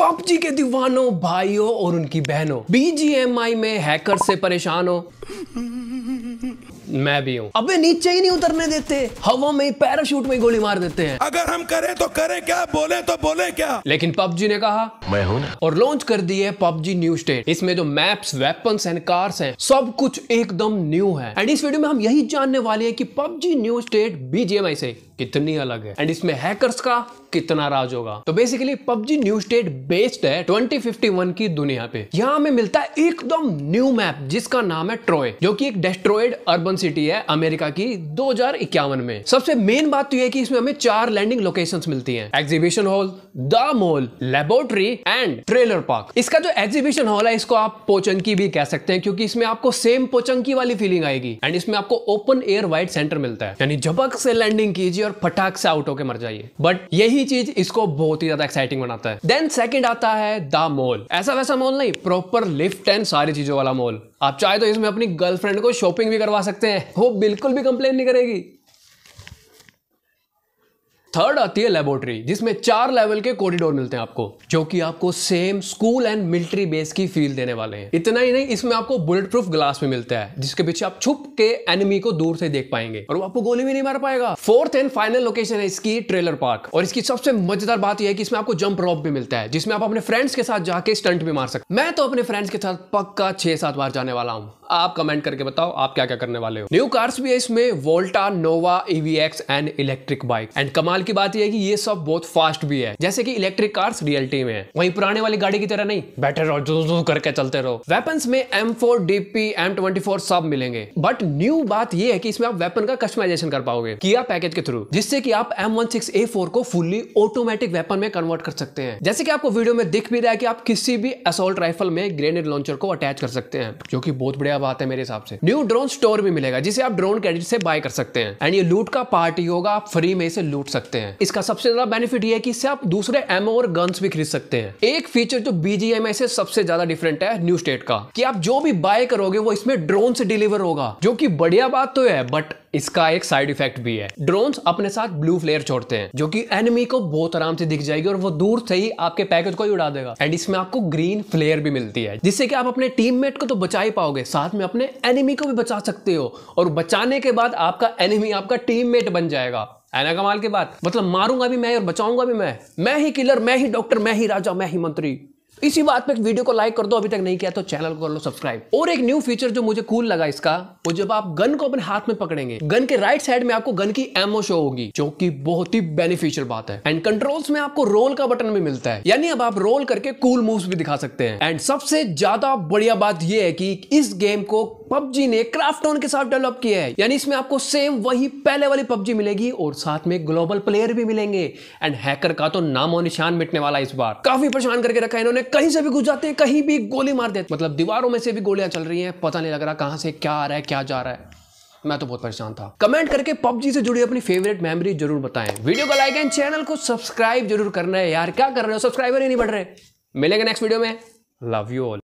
PUBG के दीवानों भाइयों और उनकी बहनों बीजीएमआई में हैकर से परेशान हो मैं भी हूँ अबे नीचे ही नहीं उतरने देते हवा में पैराशूट में गोली मार देते हैं अगर हम करें तो करें क्या बोले तो बोले क्या लेकिन पबजी ने कहा मैं हूँ और लॉन्च कर दी है पबजी न्यू स्टेट इसमें जो मैप्स वेपन एंड कार्स है सब कुछ एकदम न्यू है एंड इस वीडियो में हम यही जानने वाले हैं की पबजी न्यू स्टेट बीजेएमआई से कितनी अलग है एंड इसमें हैकर्स का कितना राज होगा तो basically PUBG new state based है 2051 की दुनिया पे यहाँ हमें मिलता है एकदम न्यू मैप जिसका नाम है ट्रॉय जो कि एक डेस्ट्रॉयड अर्बन सिटी है अमेरिका की दो में सबसे मेन बात तो यह कि इसमें हमें चार लैंडिंग लोकेशन मिलती है exhibition hall the mall laboratory and trailer park इसका जो एग्जीबिशन हॉल है इसको आप पोचंकी भी कह सकते हैं क्योंकि इसमें आपको सेम पोचंकी वाली फीलिंग आएगी एंड इसमें आपको ओपन एयर वाइड सेंटर मिलता है यानी झपक से लैंडिंग कीजिए और फटाक से आउट होकर मर जाइए बट यही चीज इसको बहुत ही ज्यादा एक्साइटिंग बनाता है देन सेकंड आता है द मॉल ऐसा वैसा मॉल नहीं प्रॉपर लिफ्ट एंड सारी चीजों वाला मॉल आप चाहे तो इसमें अपनी गर्लफ्रेंड को शॉपिंग भी करवा सकते हैं सकते हैं वो बिल्कुल भी कंप्लेन नहीं करेगी थर्ड आती है लेबोरेटरी जिसमें चार लेवल के कॉरिडोर मिलते हैं आपको जो कि आपको same school and military base की फील देने वाले हैं इतना ही नहीं इसमें आपको बुलेट प्रूफ ग्लास में मिलता है जिसके पीछे आप छुप के एनिमी को दूर से देख पाएंगे और वो आपको गोली भी नहीं मार पाएगा फोर्थ एंड फाइनल लोकेशन है इसकी ट्रेलर पार्क और इसकी सबसे मजेदार बात यह है कि इसमें आपको जंप रॉप भी मिलता है जिसमें आप अपने फ्रेंड्स के साथ जाके स्टंट भी मार सकते मैं तो अपने फ्रेंड्स के साथ पक्का छह सात बार जाने वाला हूँ आप कमेंट करके बताओ आप क्या क्या करने वाले हो न्यू कार्स भी है इसमें Volta Nova EVX and electric bike and कमाल की बात यह है कि ये सब बहुत फास्ट भी है जैसे कि इलेक्ट्रिक कार्स रियलिटी में है वही पुराने वाली गाड़ी की तरह नहीं बैठे रहो जो जो करके चलते रहो वेपन में M four DP M twenty four सब मिलेंगे बट न्यू बात यह है कि इसमें आप वेपन का कस्टमाइजेशन कर पाओगे किया पैकेज के थ्रू जिससे कि आप M one six A four को फुल्ली ऑटोमेटिक वेपन में कन्वर्ट कर सकते हैं जैसे कि आपको वीडियो में दिख भी रहा है कि आप किसी भी असोल्ट राइफल में ग्रेनेड लॉन्चर को अटैच कर सकते हैं जो कि बहुत बढ़िया क्या बात है मेरे हिसाब से न्यू ड्रोन स्टोर भी मिलेगा जिसे आप ड्रोन क्रेडिट से बाय कर सकते हैं एंड ये लूट का पार्ट ही होगा आप फ्री में इसे लूट सकते हैं इसका सबसे ज्यादा बेनिफिट ये है कि इससे आप दूसरे एमओ और गन्स भी खरीद सकते हैं एक फीचर जो बीजीएमआई से सबसे ज्यादा डिफरेंट है न्यू स्टेट का कि आप जो भी बाय करोगे वो इसमें ड्रोन से डिलीवर होगा जो कि बढ़िया बात तो है बट इसका एक साइड इफेक्ट भी है ड्रोन अपने साथ ब्लू फ्लेयर छोड़ते हैं जो कि एनिमी को बहुत आराम से दिख जाएगी और वो दूर से ही आपके पैकेज को ही उड़ा देगा एंड इसमें आपको ग्रीन फ्लेयर भी मिलती है जिससे कि आप अपने टीममेट को तो बचा ही पाओगे साथ में अपने एनिमी को भी बचा सकते हो और बचाने के बाद आपका एनिमी आपका टीममेट बन जाएगा एना कमाल की बात मतलब मारूंगा भी मैं और बचाऊंगा भी मैं मैं ही किलर मैं ही डॉक्टर मैं ही राजा मैं ही मंत्री इसी बात पे वीडियो को लाइक कर दो अभी तक नहीं किया तो चैनल को कर लो सब्सक्राइब और एक न्यू फीचर जो मुझे कूल लगा इसका वो जब आप गन को अपने हाथ में पकड़ेंगे गन के राइट साइड में आपको गन की एमओ शो होगी जो कि बहुत ही बेनिफिशियल बात है एंड कंट्रोल्स में आपको रोल का बटन भी मिलता है यानी अब आप रोल करके कूल मूव भी दिखा सकते हैं एंड सबसे ज्यादा बढ़िया बात यह है कि इस गेम को पबजी ने क्राफ्टोन के साथ डेवलप किया है यानी इसमें आपको सेम वही पहले वाली पबजी मिलेगी और साथ में ग्लोबल प्लेयर भी मिलेंगे एंड हैकर का तो नामो निशान मिटने वाला इस बार काफी परेशान करके रखा है इन्होंने कहीं से भी घुस जाते हैं कहीं भी गोली मार देते मतलब दीवारों में से भी गोलियां चल रही है पता नहीं लग रहा कहां से क्या आ रहा है क्या जा रहा है मैं तो बहुत परेशान था कमेंट करके पबजी से जुड़ी अपनी फेवरेट मेमोरी जरूर बताएं वीडियो को लाइक एंड चैनल को सब्सक्राइब जरूर करना है यार क्या कर रहे हो सब्सक्राइबर ही नहीं बढ़ रहे मिलेंगे नेक्स्ट वीडियो में लव यू ऑल